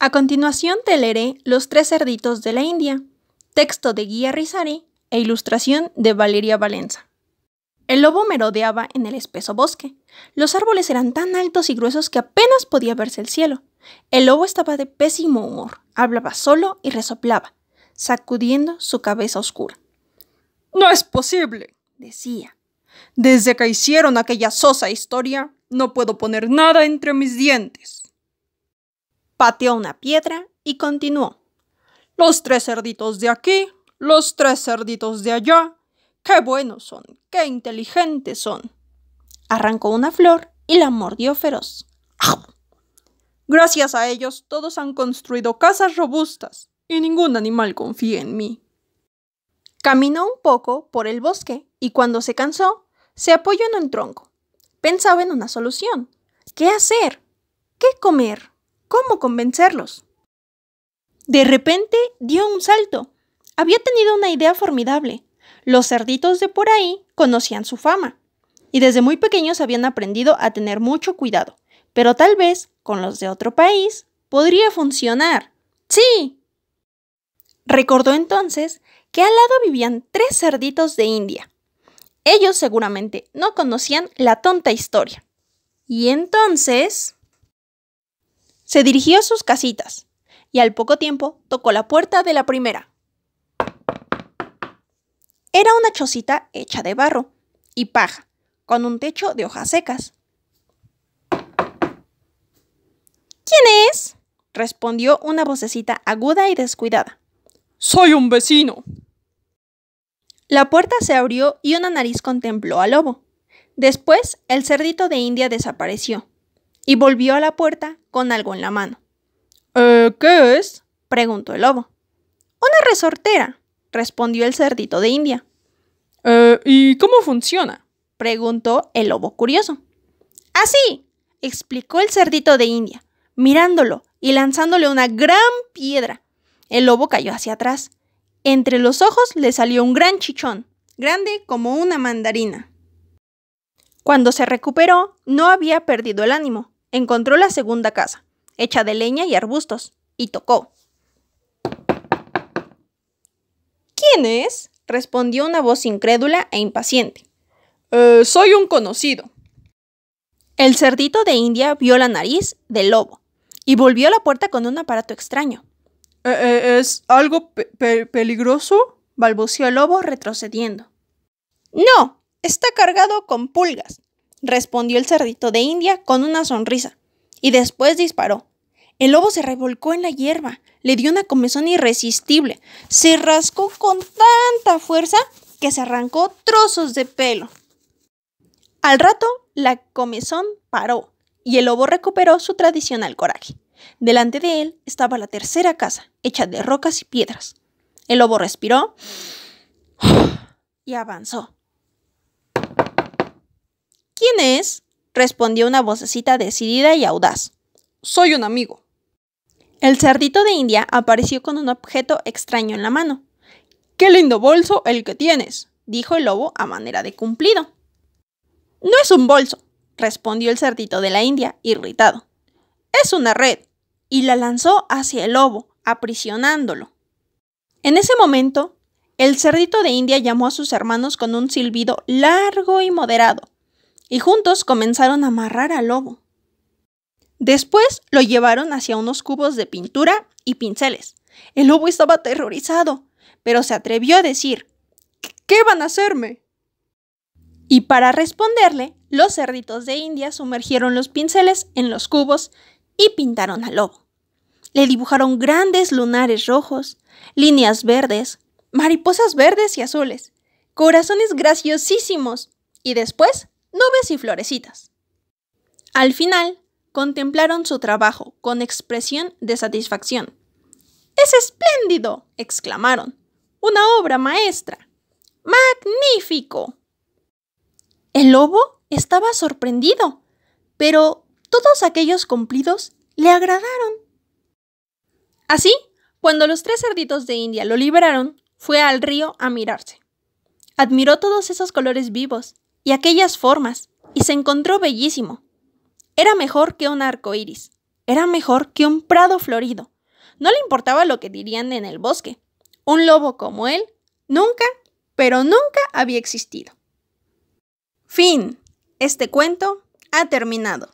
A continuación te leeré Los tres cerditos de la India, texto de Guía Rizari e ilustración de Valeria Valenza. El lobo merodeaba en el espeso bosque. Los árboles eran tan altos y gruesos que apenas podía verse el cielo. El lobo estaba de pésimo humor, hablaba solo y resoplaba, sacudiendo su cabeza oscura. No es posible, decía. Desde que hicieron aquella sosa historia, no puedo poner nada entre mis dientes pateó una piedra y continuó. Los tres cerditos de aquí, los tres cerditos de allá. ¡Qué buenos son! ¡Qué inteligentes son! Arrancó una flor y la mordió feroz. Gracias a ellos todos han construido casas robustas y ningún animal confía en mí. Caminó un poco por el bosque y cuando se cansó, se apoyó en un tronco. Pensaba en una solución. ¿Qué hacer? ¿Qué comer? cómo convencerlos. De repente dio un salto. Había tenido una idea formidable. Los cerditos de por ahí conocían su fama, y desde muy pequeños habían aprendido a tener mucho cuidado, pero tal vez con los de otro país podría funcionar. ¡Sí! Recordó entonces que al lado vivían tres cerditos de India. Ellos seguramente no conocían la tonta historia. Y entonces... Se dirigió a sus casitas y al poco tiempo tocó la puerta de la primera. Era una chocita hecha de barro y paja, con un techo de hojas secas. ¿Quién es? respondió una vocecita aguda y descuidada. Soy un vecino. La puerta se abrió y una nariz contempló al lobo. Después, el cerdito de India desapareció y volvió a la puerta con algo en la mano. Eh, ¿Qué es? preguntó el lobo. Una resortera, respondió el cerdito de India. Eh, ¿Y cómo funciona? preguntó el lobo curioso. Así, explicó el cerdito de India, mirándolo y lanzándole una gran piedra. El lobo cayó hacia atrás. Entre los ojos le salió un gran chichón, grande como una mandarina. Cuando se recuperó, no había perdido el ánimo, encontró la segunda casa, hecha de leña y arbustos, y tocó. ¿Quién es? respondió una voz incrédula e impaciente. Eh, soy un conocido. El cerdito de India vio la nariz del lobo y volvió a la puerta con un aparato extraño. Eh, eh, ¿Es algo peligroso? balbuceó el lobo retrocediendo. No, está cargado con pulgas, respondió el cerdito de India con una sonrisa, y después disparó. El lobo se revolcó en la hierba, le dio una comezón irresistible, se rascó con tanta fuerza que se arrancó trozos de pelo. Al rato, la comezón paró, y el lobo recuperó su tradicional coraje. Delante de él estaba la tercera casa, hecha de rocas y piedras. El lobo respiró y avanzó quién es? respondió una vocecita decidida y audaz. Soy un amigo. El cerdito de India apareció con un objeto extraño en la mano. ¡Qué lindo bolso el que tienes! dijo el lobo a manera de cumplido. No es un bolso, respondió el cerdito de la India, irritado. Es una red, y la lanzó hacia el lobo, aprisionándolo. En ese momento, el cerdito de India llamó a sus hermanos con un silbido largo y moderado, y juntos comenzaron a amarrar al lobo. Después lo llevaron hacia unos cubos de pintura y pinceles. El lobo estaba aterrorizado, pero se atrevió a decir, ¿qué van a hacerme? Y para responderle, los cerditos de India sumergieron los pinceles en los cubos y pintaron al lobo. Le dibujaron grandes lunares rojos, líneas verdes, mariposas verdes y azules, corazones graciosísimos, y después nubes y florecitas. Al final, contemplaron su trabajo con expresión de satisfacción. ¡Es espléndido! exclamaron. ¡Una obra maestra! ¡Magnífico! El lobo estaba sorprendido, pero todos aquellos cumplidos le agradaron. Así, cuando los tres cerditos de India lo liberaron, fue al río a mirarse. Admiró todos esos colores vivos y aquellas formas, y se encontró bellísimo. Era mejor que un arco iris, era mejor que un prado florido. No le importaba lo que dirían en el bosque. Un lobo como él nunca, pero nunca había existido. Fin. Este cuento ha terminado.